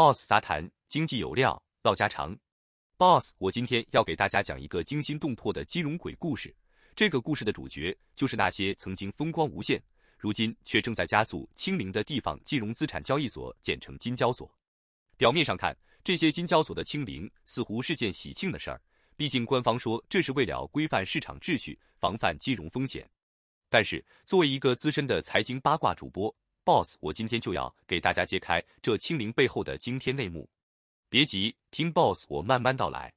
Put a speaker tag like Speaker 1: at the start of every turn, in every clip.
Speaker 1: boss 杂谈，经济有料，唠家常。boss，我今天要给大家讲一个惊心动魄的金融鬼故事。这个故事的主角就是那些曾经风光无限，如今却正在加速清零的地方金融资产交易所，简称金交所。表面上看，这些金交所的清零似乎是件喜庆的事儿，毕竟官方说这是为了规范市场秩序，防范金融风险。但是，作为一个资深的财经八卦主播，boss，我今天就要给大家揭开这清零背后的惊天内幕。别急，听 boss 我慢慢道来。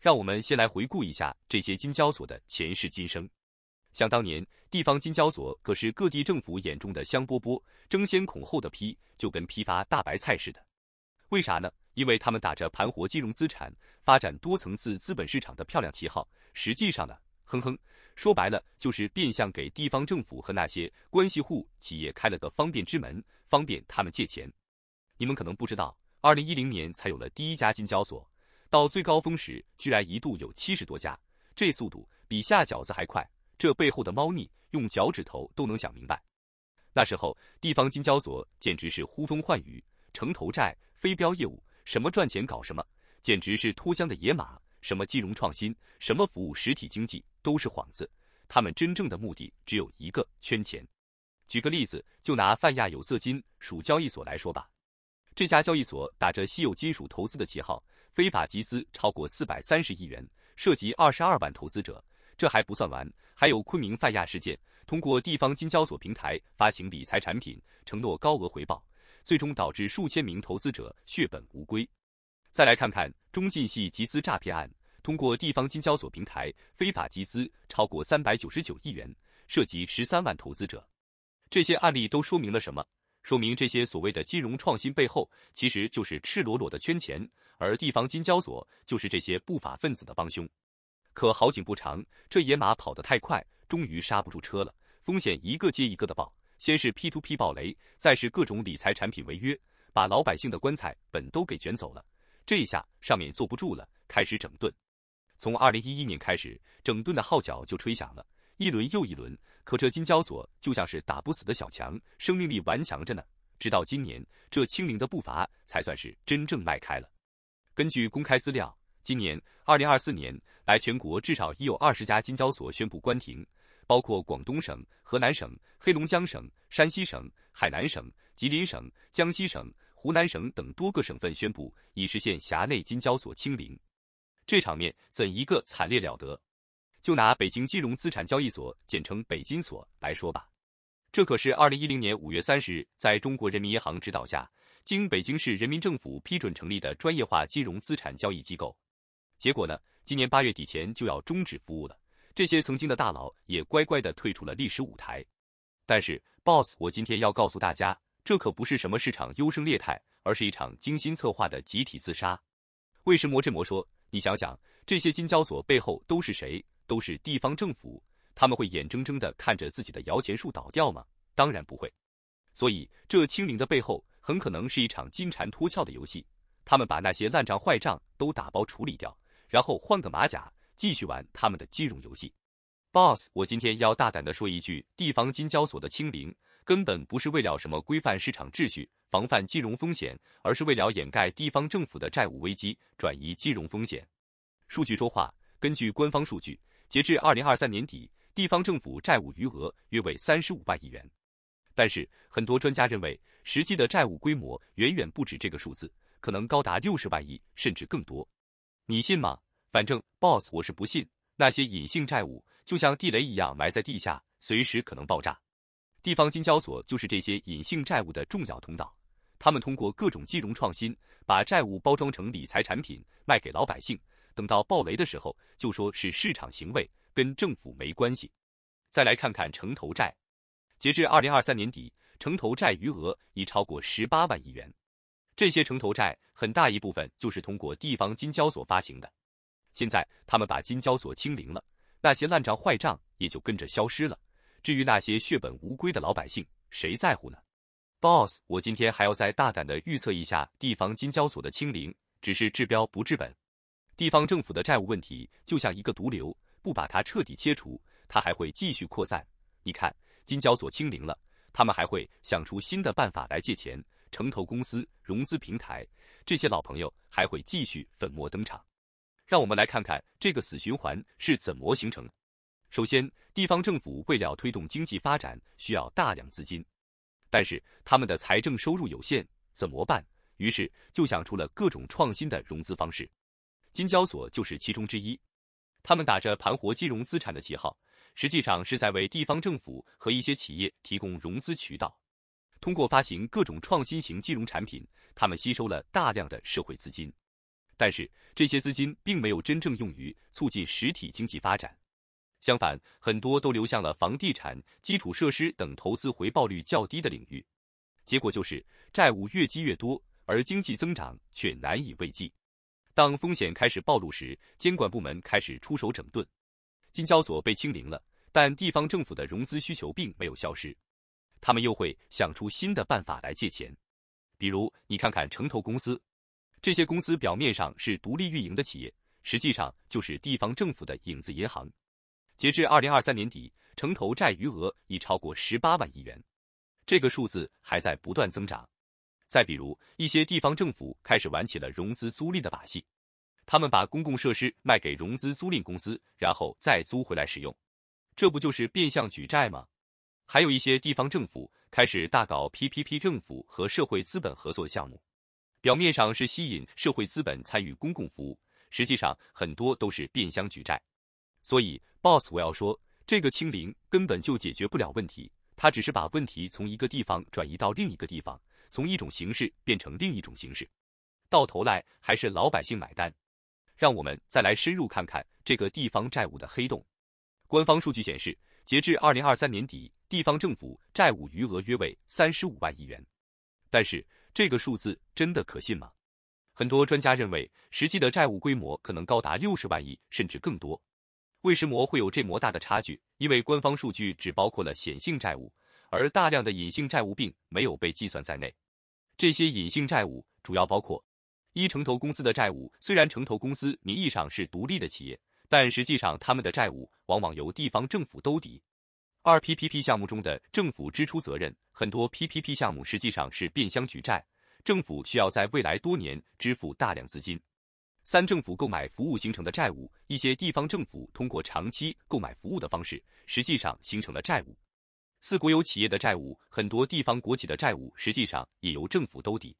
Speaker 1: 让我们先来回顾一下这些金交所的前世今生。想当年，地方金交所可是各地政府眼中的香饽饽，争先恐后的批，就跟批发大白菜似的。为啥呢？因为他们打着盘活金融资产、发展多层次资本市场的漂亮旗号，实际上呢？哼哼，说白了就是变相给地方政府和那些关系户企业开了个方便之门，方便他们借钱。你们可能不知道，二零一零年才有了第一家金交所，到最高峰时居然一度有七十多家，这速度比下饺子还快。这背后的猫腻，用脚趾头都能想明白。那时候地方金交所简直是呼风唤雨，城投债、非标业务，什么赚钱搞什么，简直是脱缰的野马。什么金融创新，什么服务实体经济。都是幌子，他们真正的目的只有一个：圈钱。举个例子，就拿泛亚有色金属交易所来说吧，这家交易所打着稀有金属投资的旗号，非法集资超过四百三十亿元，涉及二十二万投资者。这还不算完，还有昆明泛亚事件，通过地方金交所平台发行理财产品，承诺高额回报，最终导致数千名投资者血本无归。再来看看中晋系集资诈骗案。通过地方金交所平台非法集资超过三百九十九亿元，涉及十三万投资者。这些案例都说明了什么？说明这些所谓的金融创新背后，其实就是赤裸裸的圈钱，而地方金交所就是这些不法分子的帮凶。可好景不长，这野马跑得太快，终于刹不住车了，风险一个接一个的爆，先是 P to P 爆雷，再是各种理财产品违约，把老百姓的棺材本都给卷走了。这一下上面坐不住了，开始整顿。从二零一一年开始，整顿的号角就吹响了，一轮又一轮。可这金交所就像是打不死的小强，生命力顽强着呢。直到今年，这清零的步伐才算是真正迈开了。根据公开资料，今年二零二四年来，全国至少已有二十家金交所宣布关停，包括广东省、河南省、黑龙江省、山西省、海南省、吉林省、江西省、湖南省等多个省份宣布已实现辖内金交所清零。这场面怎一个惨烈了得！就拿北京金融资产交易所（简称北金所）来说吧，这可是二零一零年五月三十日在中国人民银行指导下，经北京市人民政府批准成立的专业化金融资产交易机构。结果呢，今年八月底前就要终止服务了。这些曾经的大佬也乖乖的退出了历史舞台。但是，boss，我今天要告诉大家，这可不是什么市场优胜劣汰，而是一场精心策划的集体自杀。为什么这么说。你想想，这些金交所背后都是谁？都是地方政府，他们会眼睁睁地看着自己的摇钱树倒掉吗？当然不会。所以这清零的背后，很可能是一场金蝉脱壳的游戏。他们把那些烂账坏账都打包处理掉，然后换个马甲继续玩他们的金融游戏。Boss，我今天要大胆地说一句，地方金交所的清零。根本不是为了什么规范市场秩序、防范金融风险，而是为了掩盖地方政府的债务危机、转移金融风险。数据说话，根据官方数据，截至二零二三年底，地方政府债务余额约为三十五万亿元。但是，很多专家认为，实际的债务规模远远不止这个数字，可能高达六十万亿甚至更多。你信吗？反正 boss 我是不信，那些隐性债务就像地雷一样埋在地下，随时可能爆炸。地方金交所就是这些隐性债务的重要通道，他们通过各种金融创新，把债务包装成理财产品卖给老百姓，等到暴雷的时候，就说是市场行为，跟政府没关系。再来看看城投债，截至二零二三年底，城投债余额已超过十八万亿元，这些城投债很大一部分就是通过地方金交所发行的，现在他们把金交所清零了，那些烂账坏账也就跟着消失了。至于那些血本无归的老百姓，谁在乎呢？Boss，我今天还要再大胆的预测一下地方金交所的清零，只是治标不治本。地方政府的债务问题就像一个毒瘤，不把它彻底切除，它还会继续扩散。你看，金交所清零了，他们还会想出新的办法来借钱，城投公司、融资平台这些老朋友还会继续粉墨登场。让我们来看看这个死循环是怎么形成的。首先，地方政府为了推动经济发展，需要大量资金，但是他们的财政收入有限，怎么办？于是就想出了各种创新的融资方式，金交所就是其中之一。他们打着盘活金融资产的旗号，实际上是在为地方政府和一些企业提供融资渠道。通过发行各种创新型金融产品，他们吸收了大量的社会资金，但是这些资金并没有真正用于促进实体经济发展。相反，很多都流向了房地产、基础设施等投资回报率较低的领域，结果就是债务越积越多，而经济增长却难以为继。当风险开始暴露时，监管部门开始出手整顿，金交所被清零了，但地方政府的融资需求并没有消失，他们又会想出新的办法来借钱，比如你看看城投公司，这些公司表面上是独立运营的企业，实际上就是地方政府的影子银行。截至二零二三年底，城投债余额已超过十八万亿元，这个数字还在不断增长。再比如，一些地方政府开始玩起了融资租赁的把戏，他们把公共设施卖给融资租赁公司，然后再租回来使用，这不就是变相举债吗？还有一些地方政府开始大搞 PPP 政府和社会资本合作项目，表面上是吸引社会资本参与公共服务，实际上很多都是变相举债。所以，boss，我要说，这个清零根本就解决不了问题，它只是把问题从一个地方转移到另一个地方，从一种形式变成另一种形式，到头来还是老百姓买单。让我们再来深入看看这个地方债务的黑洞。官方数据显示，截至二零二三年底，地方政府债务余额约为三十五万亿元，但是这个数字真的可信吗？很多专家认为，实际的债务规模可能高达六十万亿，甚至更多。为什么会有这么大的差距？因为官方数据只包括了显性债务，而大量的隐性债务并没有被计算在内。这些隐性债务主要包括：一、城投公司的债务，虽然城投公司名义上是独立的企业，但实际上他们的债务往往由地方政府兜底；二、PPP 项目中的政府支出责任，很多 PPP 项目实际上是变相举债，政府需要在未来多年支付大量资金。三、政府购买服务形成的债务，一些地方政府通过长期购买服务的方式，实际上形成了债务。四、国有企业的债务，很多地方国企的债务实际上也由政府兜底。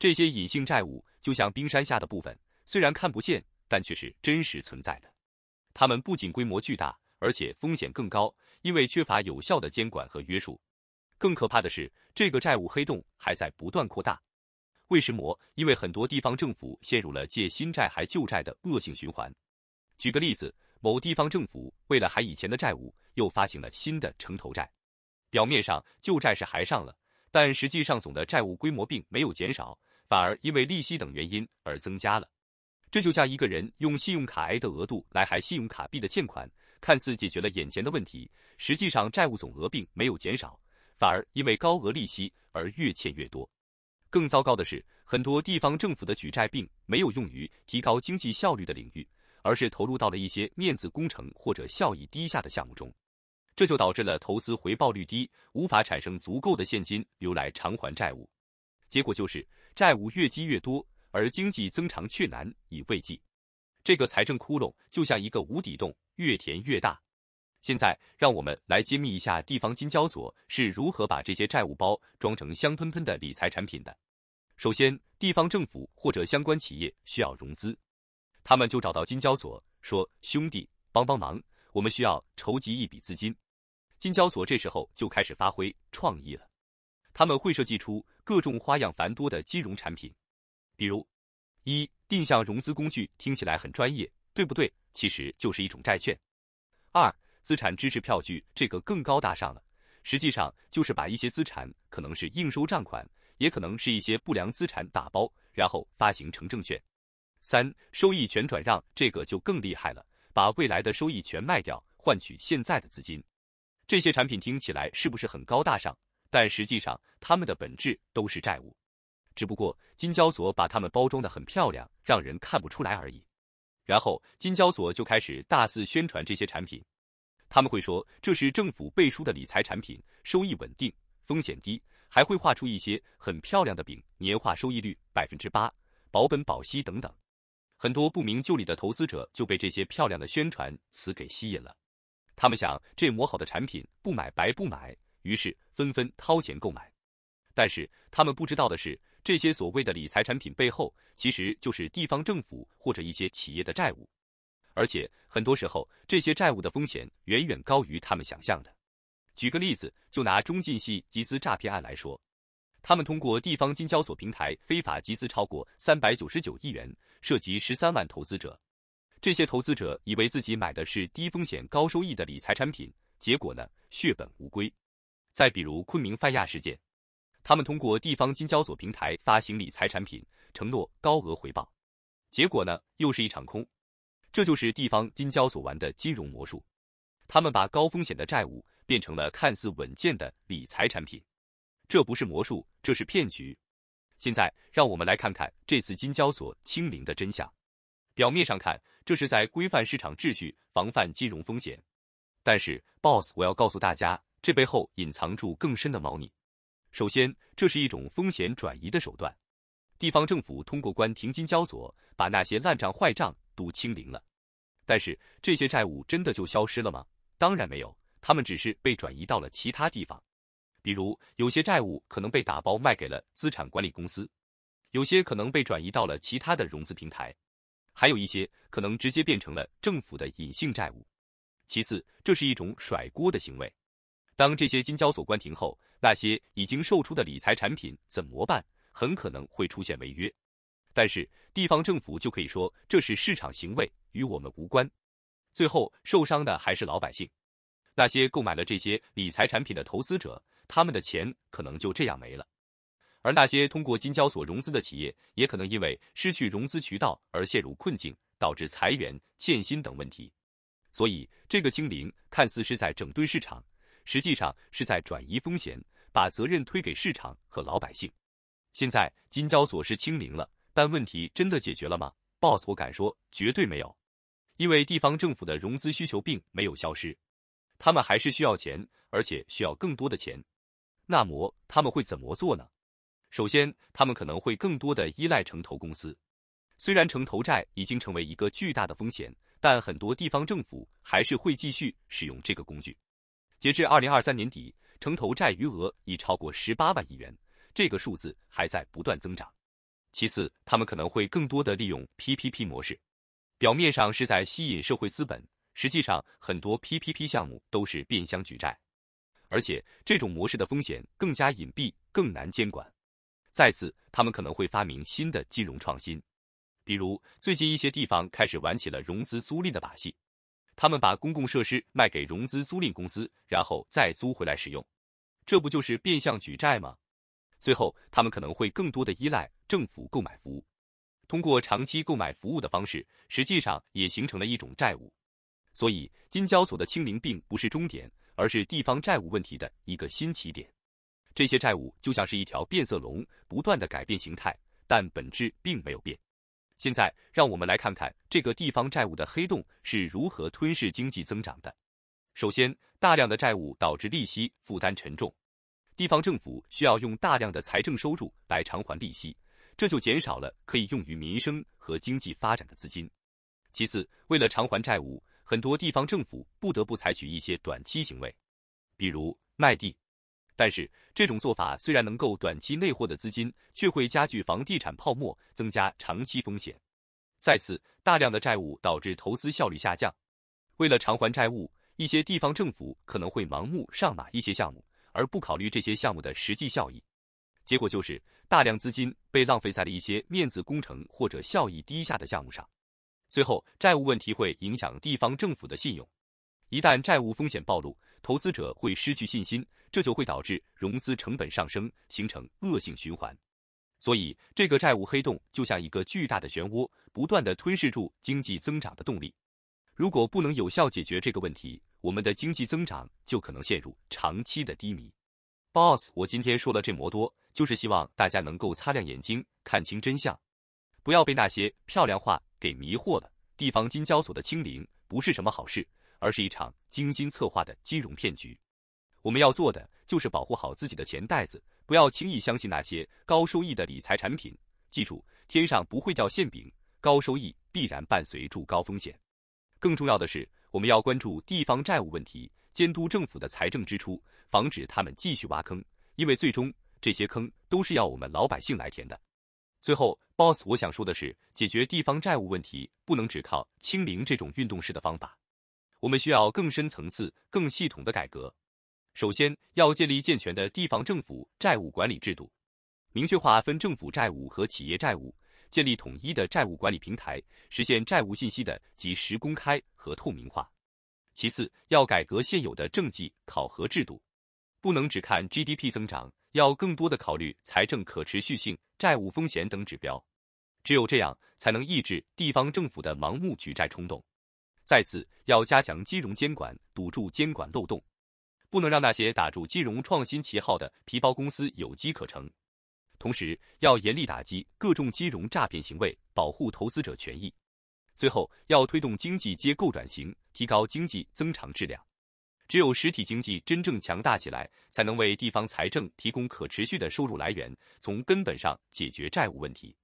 Speaker 1: 这些隐性债务就像冰山下的部分，虽然看不见，但却是真实存在的。它们不仅规模巨大，而且风险更高，因为缺乏有效的监管和约束。更可怕的是，这个债务黑洞还在不断扩大。为什么？因为很多地方政府陷入了借新债还旧债的恶性循环。举个例子，某地方政府为了还以前的债务，又发行了新的城投债。表面上旧债是还上了，但实际上总的债务规模并没有减少，反而因为利息等原因而增加了。这就像一个人用信用卡 A 的额度来还信用卡 B 的欠款，看似解决了眼前的问题，实际上债务总额并没有减少，反而因为高额利息而越欠越多。更糟糕的是，很多地方政府的举债并没有用于提高经济效率的领域，而是投入到了一些面子工程或者效益低下的项目中，这就导致了投资回报率低，无法产生足够的现金流来偿还债务，结果就是债务越积越多，而经济增长却难以慰藉。这个财政窟窿就像一个无底洞，越填越大。现在，让我们来揭秘一下地方金交所是如何把这些债务包装成香喷喷的理财产品的。首先，地方政府或者相关企业需要融资，他们就找到金交所说：“兄弟，帮帮忙，我们需要筹集一笔资金。”金交所这时候就开始发挥创意了，他们会设计出各种花样繁多的金融产品，比如一定向融资工具，听起来很专业，对不对？其实就是一种债券。二资产支持票据，这个更高大上了，实际上就是把一些资产，可能是应收账款。也可能是一些不良资产打包，然后发行成证券。三、收益权转让这个就更厉害了，把未来的收益全卖掉，换取现在的资金。这些产品听起来是不是很高大上？但实际上，他们的本质都是债务，只不过金交所把它们包装的很漂亮，让人看不出来而已。然后金交所就开始大肆宣传这些产品，他们会说这是政府背书的理财产品，收益稳定，风险低。还会画出一些很漂亮的饼，年化收益率百分之八，保本保息等等。很多不明就里的投资者就被这些漂亮的宣传词给吸引了，他们想这磨好的产品不买白不买，于是纷纷掏钱购买。但是他们不知道的是，这些所谓的理财产品背后其实就是地方政府或者一些企业的债务，而且很多时候这些债务的风险远远高于他们想象的。举个例子，就拿中晋系集资诈骗案来说，他们通过地方金交所平台非法集资超过三百九十九亿元，涉及十三万投资者。这些投资者以为自己买的是低风险高收益的理财产品，结果呢，血本无归。再比如昆明泛亚事件，他们通过地方金交所平台发行理财产品，承诺高额回报，结果呢，又是一场空。这就是地方金交所玩的金融魔术，他们把高风险的债务。变成了看似稳健的理财产品，这不是魔术，这是骗局。现在让我们来看看这次金交所清零的真相。表面上看，这是在规范市场秩序、防范金融风险。但是，boss，我要告诉大家，这背后隐藏住更深的猫腻。首先，这是一种风险转移的手段。地方政府通过关停金交所，把那些烂账坏账都清零了。但是，这些债务真的就消失了吗？当然没有。他们只是被转移到了其他地方，比如有些债务可能被打包卖给了资产管理公司，有些可能被转移到了其他的融资平台，还有一些可能直接变成了政府的隐性债务。其次，这是一种甩锅的行为。当这些金交所关停后，那些已经售出的理财产品怎么办？很可能会出现违约，但是地方政府就可以说这是市场行为，与我们无关。最后受伤的还是老百姓。那些购买了这些理财产品的投资者，他们的钱可能就这样没了；而那些通过金交所融资的企业，也可能因为失去融资渠道而陷入困境，导致裁员、欠薪等问题。所以，这个清零看似是在整顿市场，实际上是在转移风险，把责任推给市场和老百姓。现在金交所是清零了，但问题真的解决了吗？Boss，我敢说，绝对没有，因为地方政府的融资需求并没有消失。他们还是需要钱，而且需要更多的钱。那么他们会怎么做呢？首先，他们可能会更多的依赖城投公司。虽然城投债已经成为一个巨大的风险，但很多地方政府还是会继续使用这个工具。截至二零二三年底，城投债余额已超过十八万亿元，这个数字还在不断增长。其次，他们可能会更多的利用 PPP 模式，表面上是在吸引社会资本。实际上，很多 PPP 项目都是变相举债，而且这种模式的风险更加隐蔽，更难监管。再次，他们可能会发明新的金融创新，比如最近一些地方开始玩起了融资租赁的把戏，他们把公共设施卖给融资租赁公司，然后再租回来使用，这不就是变相举债吗？最后，他们可能会更多的依赖政府购买服务，通过长期购买服务的方式，实际上也形成了一种债务。所以，金交所的清零并不是终点，而是地方债务问题的一个新起点。这些债务就像是一条变色龙，不断的改变形态，但本质并没有变。现在，让我们来看看这个地方债务的黑洞是如何吞噬经济增长的。首先，大量的债务导致利息负担沉重，地方政府需要用大量的财政收入来偿还利息，这就减少了可以用于民生和经济发展的资金。其次，为了偿还债务，很多地方政府不得不采取一些短期行为，比如卖地。但是，这种做法虽然能够短期内获得资金，却会加剧房地产泡沫，增加长期风险。再次，大量的债务导致投资效率下降。为了偿还债务，一些地方政府可能会盲目上马一些项目，而不考虑这些项目的实际效益。结果就是大量资金被浪费在了一些面子工程或者效益低下的项目上。最后，债务问题会影响地方政府的信用。一旦债务风险暴露，投资者会失去信心，这就会导致融资成本上升，形成恶性循环。所以，这个债务黑洞就像一个巨大的漩涡，不断地吞噬住经济增长的动力。如果不能有效解决这个问题，我们的经济增长就可能陷入长期的低迷。Boss，我今天说了这么多，就是希望大家能够擦亮眼睛，看清真相，不要被那些漂亮话。给迷惑了，地方金交所的清零不是什么好事，而是一场精心策划的金融骗局。我们要做的就是保护好自己的钱袋子，不要轻易相信那些高收益的理财产品。记住，天上不会掉馅饼，高收益必然伴随住高风险。更重要的是，我们要关注地方债务问题，监督政府的财政支出，防止他们继续挖坑，因为最终这些坑都是要我们老百姓来填的。最后，boss，我想说的是，解决地方债务问题不能只靠清零这种运动式的方法，我们需要更深层次、更系统的改革。首先，要建立健全的地方政府债务管理制度，明确划分政府债务和企业债务，建立统一的债务管理平台，实现债务信息的及时公开和透明化。其次，要改革现有的政绩考核制度，不能只看 GDP 增长，要更多的考虑财政可持续性。债务风险等指标，只有这样，才能抑制地方政府的盲目举债冲动。再次，要加强金融监管，堵住监管漏洞，不能让那些打着金融创新旗号的皮包公司有机可乘。同时，要严厉打击各种金融诈骗行为，保护投资者权益。最后，要推动经济结构转型，提高经济增长质量。只有实体经济真正强大起来，才能为地方财政提供可持续的收入来源，从根本上解决债务问题。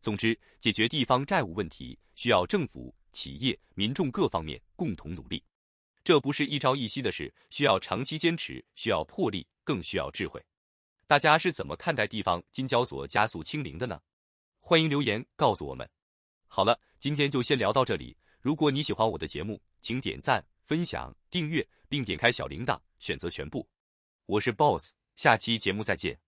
Speaker 1: 总之，解决地方债务问题需要政府、企业、民众各方面共同努力。这不是一朝一夕的事，需要长期坚持，需要魄力，更需要智慧。大家是怎么看待地方金交所加速清零的呢？欢迎留言告诉我们。好了，今天就先聊到这里。如果你喜欢我的节目，请点赞。分享、订阅，并点开小铃铛，选择全部。我是 BOSS，下期节目再见。